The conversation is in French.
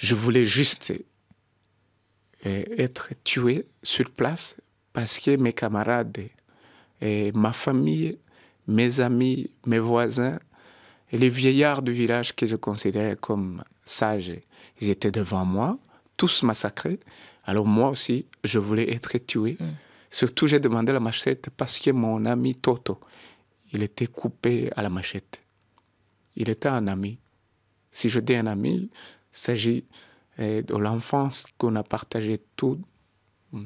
Je voulais juste eh, être tué sur place parce que mes camarades, et ma famille, mes amis, mes voisins, et les vieillards du village que je considérais comme sages, ils étaient devant moi, tous massacrés. Alors moi aussi, je voulais être tué. Mm. Surtout, j'ai demandé la machette parce que mon ami Toto, il était coupé à la machette. Il était un ami. Si je dis un ami, il s'agit eh, de l'enfance qu'on a partagée tout. Mm.